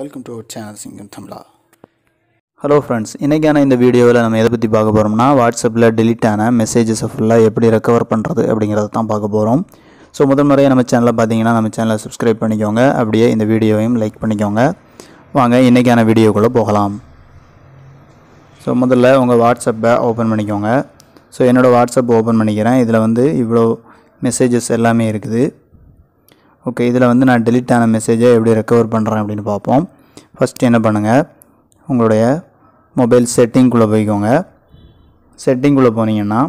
welcome to our channel சிங்கம் தமிழா hello friends இன்றைக்கான இந்த வீடியோவில் நம்ம எதை பற்றி பார்க்க போகிறோம்னா வாட்ஸ்அப்பில் டெலிட் ஆன மெசேஜஸை ஃபுல்லாக எப்படி ரெக்கவர் பண்ணுறது அப்படிங்கிறத தான் பார்க்க போகிறோம் ஸோ முதல் முறையாக நம்ம சேனலில் பார்த்தீங்கன்னா நம்ம சேனலை சப்ஸ்கிரைப் பண்ணிக்கோங்க அப்படியே இந்த வீடியோவையும் லைக் பண்ணிக்கோங்க வாங்க இன்றைக்கான வீடியோக்குள்ளே போகலாம் ஸோ முதல்ல உங்கள் வாட்ஸ்அப்பை ஓப்பன் பண்ணிக்கோங்க ஸோ என்னோடய வாட்ஸ்அப் ஓப்பன் பண்ணிக்கிறேன் இதில் வந்து இவ்வளோ மெசேஜஸ் எல்லாமே இருக்குது ஓகே இதில் வந்து நான் டெலிட் ஆன மெசேஜை எப்படி ரெக்கவர் பண்ணுறேன் அப்படின்னு பார்ப்போம் ஃபஸ்ட் என்ன பண்ணுங்கள் உங்களுடைய மொபைல் செட்டிங்குள்ளே போய்க்கோங்க செட்டிங்குள்ளே போனீங்கன்னா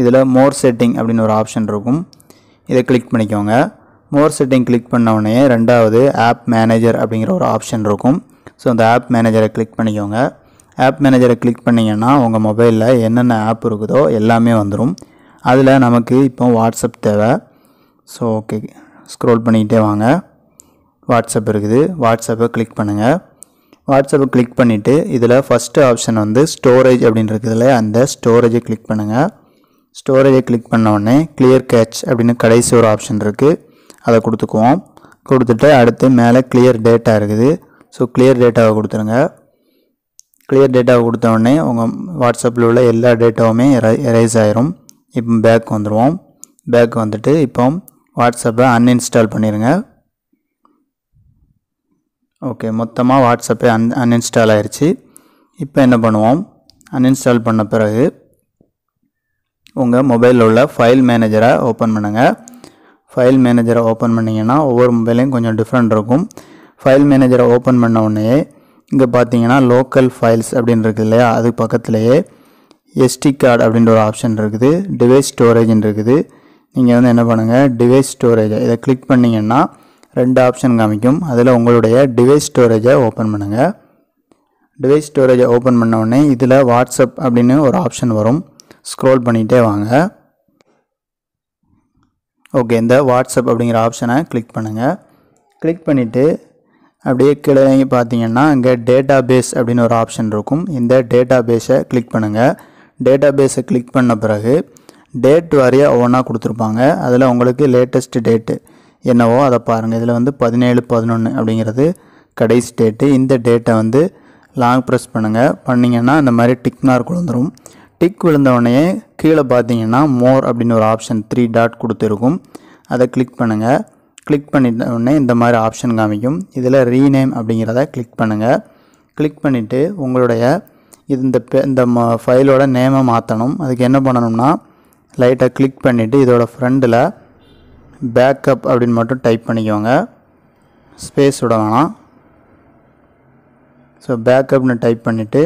இதில் மோர் செட்டிங் அப்படின்னு ஒரு ஆப்ஷன் இருக்கும் இதை கிளிக் பண்ணிக்கோங்க மோர் செட்டிங் கிளிக் பண்ணவுடனே ரெண்டாவது ஆப் மேனேஜர் அப்படிங்கிற ஒரு ஆப்ஷன் இருக்கும் ஸோ அந்த ஆப் மேனேஜரை கிளிக் பண்ணிக்கோங்க ஆப் மேனேஜரை கிளிக் பண்ணிங்கன்னா உங்கள் மொபைலில் என்னென்ன ஆப் இருக்குதோ எல்லாமே வந்துடும் அதில் நமக்கு இப்போ வாட்ஸ்அப் தேவை ஸோ ஓகே ஸ்க்ரோல் பண்ணிக்கிட்டே வாங்க வாட்ஸ்அப் இருக்குது வாட்ஸ்அப்பை கிளிக் பண்ணுங்கள் வாட்ஸ்அப்பை கிளிக் பண்ணிவிட்டு இதில் ஃபஸ்ட்டு ஆப்ஷன் வந்து ஸ்டோரேஜ் அப்படின்னு அந்த ஸ்டோரேஜை கிளிக் பண்ணுங்கள் ஸ்டோரேஜை கிளிக் உடனே கிளியர் கேட்ச் அப்படின்னு கடைசி ஒரு ஆப்ஷன் இருக்குது அதை கொடுத்துக்குவோம் கொடுத்துட்டு அடுத்து மேலே கிளியர் டேட்டா இருக்குது ஸோ கிளியர் டேட்டாவை கொடுத்துருங்க கிளியர் டேட்டாவை கொடுத்த உடனே உங்கள் வாட்ஸ்அப்பில் உள்ள எல்லா டேட்டாவுமே எரைஸ் ஆயிரும் இப்போ பேக் வந்துடுவோம் பேக் வந்துட்டு இப்போ வாட்ஸ்அப்பை அன்இன்ஸ்டால் பண்ணிடுங்க ஓகே மொத்தமாக வாட்ஸ்அப்பே அன் அன்இன்ஸ்டால் ஆயிடுச்சு இப்போ என்ன பண்ணுவோம் அன்இன்ஸ்டால் பண்ண பிறகு உங்கள் மொபைலில் உள்ள ஃபைல் மேனேஜரை ஓப்பன் பண்ணுங்கள் ஃபைல் மேனேஜரை ஓப்பன் பண்ணிங்கன்னா ஒவ்வொரு மொபைலையும் கொஞ்சம் டிஃப்ரெண்ட் இருக்கும் ஃபைல் மேனேஜரை ஓப்பன் பண்ண உடனே இங்கே பார்த்தீங்கன்னா லோக்கல் ஃபைல்ஸ் அப்படின்னு இருக்குது இல்லையா அது பக்கத்துலேயே எஸ்டி கார்டு அப்படின்ற ஒரு ஆப்ஷன் இருக்குது டிவைஸ் ஸ்டோரேஜ்னு இருக்குது நீங்கள் வந்து என்ன பண்ணுங்கள் டிவைஸ் ஸ்டோரேஜ் இதை கிளிக் பண்ணிங்கன்னா ரெண்டு ஆப்ஷன் காமிக்கும் அதில் உங்களுடைய டிவைஸ் ஸ்டோரேஜை ஓப்பன் பண்ணுங்கள் டிவைஸ் ஸ்டோரேஜை ஓப்பன் பண்ணோடனே இதில் வாட்ஸ்அப் அப்படின்னு ஒரு ஆப்ஷன் வரும் ஸ்க்ரோல் பண்ணிகிட்டே வாங்க ஓகே இந்த வாட்ஸ்அப் அப்படிங்கிற ஆப்ஷனை கிளிக் பண்ணுங்கள் கிளிக் பண்ணிவிட்டு அப்படியே கீழே பார்த்தீங்கன்னா அங்கே டேட்டா பேஸ் அப்படின்னு ஒரு ஆப்ஷன் இருக்கும் இந்த டேட்டா பேஸை கிளிக் பண்ணுங்கள் டேட்டா பேஸை கிளிக் பண்ண பிறகு டேட் வாரியாக ஒவ்வொன்றா கொடுத்துருப்பாங்க அதில் உங்களுக்கு லேட்டஸ்ட்டு டேட்டு என்னவோ அதை பாருங்கள் இதில் வந்து பதினேழு பதினொன்று அப்படிங்கிறது கடைசி டேட்டு இந்த டேட்டை வந்து லாங் ப்ரெஸ் பண்ணுங்கள் பண்ணிங்கன்னா இந்த மாதிரி டிக் மார்க் விழுந்துடும் டிக் விழுந்தவுடனே கீழே பார்த்தீங்கன்னா மோர் அப்படின்னு ஒரு ஆப்ஷன் த்ரீ டாட் கொடுத்துருக்கும் அதை கிளிக் பண்ணுங்கள் கிளிக் பண்ணிட்ட உடனே இந்த மாதிரி ஆப்ஷன் காமிக்கும் இதில் ரீநேம் அப்படிங்கிறத கிளிக் பண்ணுங்கள் கிளிக் பண்ணிவிட்டு உங்களுடைய இது இந்த பே இந்த ம ஃபைலோட நேமை மாற்றணும் அதுக்கு என்ன பண்ணணும்னா லைட்டாக கிளிக் பண்ணிவிட்டு இதோட ஃப்ரெண்டில் பேக்கப் அப்படின்னு மட்டும் டைப் பண்ணிக்கோங்க ஸ்பேஸ் விட வேணாம் ஸோ பேக்கப்னு டைப் பண்ணிவிட்டு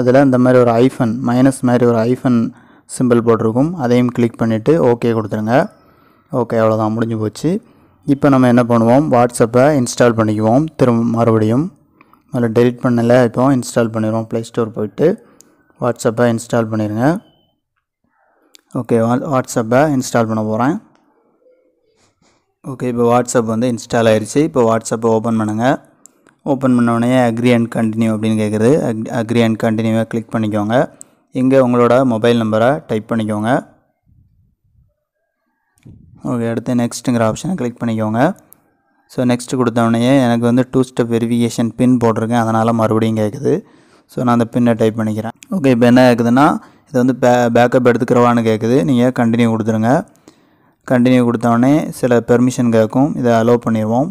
அதில் இந்த மாதிரி ஒரு ஐஃபன் மைனஸ் மாதிரி ஒரு ஐஃபன் சிம்பிள் போட்டிருக்கும் அதையும் கிளிக் பண்ணிவிட்டு ஓகே கொடுத்துருங்க ஓகே அவ்வளோதான் முடிஞ்சு போச்சு இப்போ நம்ம என்ன பண்ணுவோம் வாட்ஸ்அப்பை இன்ஸ்டால் பண்ணிக்குவோம் திரும்ப மறுபடியும் அதில் டெலிட் பண்ணலை இப்போ இன்ஸ்டால் பண்ணிடுவோம் ப்ளே ஸ்டோர் போயிட்டு வாட்ஸ்அப்பை இன்ஸ்டால் பண்ணிடுங்க ஓகே வாட்ஸ்அப்பை இன்ஸ்டால் பண்ண போகிறேன் ஓகே இப்போ வாட்ஸ்அப் வந்து இன்ஸ்டால் ஆகிடுச்சு இப்போ வாட்ஸ்அப்பை ஓப்பன் பண்ணுங்கள் ஓப்பன் பண்ணோடனே அக்ரி அண்ட் கண்டினியூ அப்படின்னு கேட்குறது அக் அக்ரி அண்ட் கண்டினியூவாக கிளிக் பண்ணிக்கோங்க இங்கே உங்களோட மொபைல் நம்பரை டைப் பண்ணிக்கோங்க ஓகே அடுத்து நெக்ஸ்ட்டுங்கிற ஆப்ஷனை கிளிக் பண்ணிக்கோங்க ஸோ நெக்ஸ்ட்டு கொடுத்தோடனே எனக்கு வந்து டூ ஸ்டெப் வெரிஃபிகேஷன் பின் போட்டிருக்கேன் அதனால் மறுபடியும் கேட்குது ஸோ நான் அந்த பின்னை டைப் பண்ணிக்கிறேன் ஓகே இப்போ என்ன கேட்குதுன்னா இதை வந்து பே பேக்கப் எடுத்துக்கிறவான்னு கேட்குது நீங்கள் கண்டினியூ கொடுத்துருங்க கண்டினியூ கொடுத்தவொடனே சில பெர்மிஷன் கேட்கும் இதை அலோவ் பண்ணிடுவோம்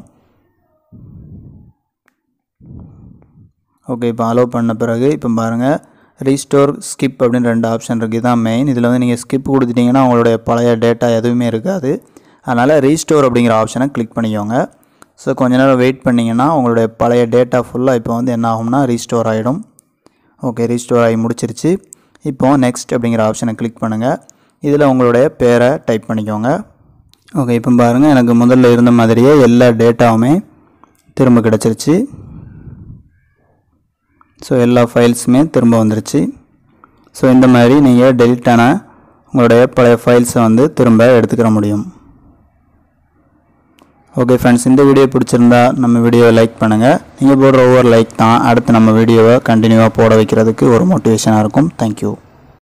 ஓகே இப்போ அலோவ் பண்ண பிறகு இப்போ பாருங்கள் ரீஸ்டோர் ஸ்கிப் அப்படின்னு ரெண்டு ஆப்ஷன் இருக்குது தான் மெயின் இதில் வந்து நீங்கள் ஸ்கிப் கொடுத்துட்டிங்கன்னா உங்களுடைய பழைய டேட்டா எதுவுமே இருக்காது அதனால் ரீஸ்டோர் அப்படிங்கிற ஆப்ஷனை கிளிக் பண்ணிக்கோங்க ஸோ கொஞ்ச நேரம் வெயிட் பண்ணிங்கன்னா உங்களுடைய பழைய டேட்டா ஃபுல்லாக இப்போ வந்து என்ன ஆகும்னா ரீஸ்டோர் ஆகிடும் ஓகே ரீஸ்டோர் ஆகி முடிச்சிருச்சு இப்போது நெக்ஸ்ட் அப்படிங்கிற ஆப்ஷனை கிளிக் பண்ணுங்கள் இதில் உங்களுடைய பேரை டைப் பண்ணிக்கோங்க ஓகே இப்போ பாருங்கள் எனக்கு முதல்ல இருந்த மாதிரியே எல்லா டேட்டாவுமே திரும்ப கிடச்சிருச்சு ஸோ எல்லா ஃபைல்ஸுமே திரும்ப வந்துருச்சு ஸோ இந்த மாதிரி நீங்கள் டெலிட்டான உங்களுடைய பழைய ஃபைல்ஸை வந்து திரும்ப எடுத்துக்கிற முடியும் ஓகே ஃப்ரெண்ட்ஸ் இந்த வீடியோ பிடிச்சிருந்தா நம்ம வீடியோவை லைக் பண்ணுங்கள் நீங்கள் போடுற ஒவ்வொரு லைக் தான் அடுத்து நம்ம வீடியோவை கண்டினியூவாக போட வைக்கிறதுக்கு ஒரு மோட்டிவேஷனாக இருக்கும் தேங்க்யூ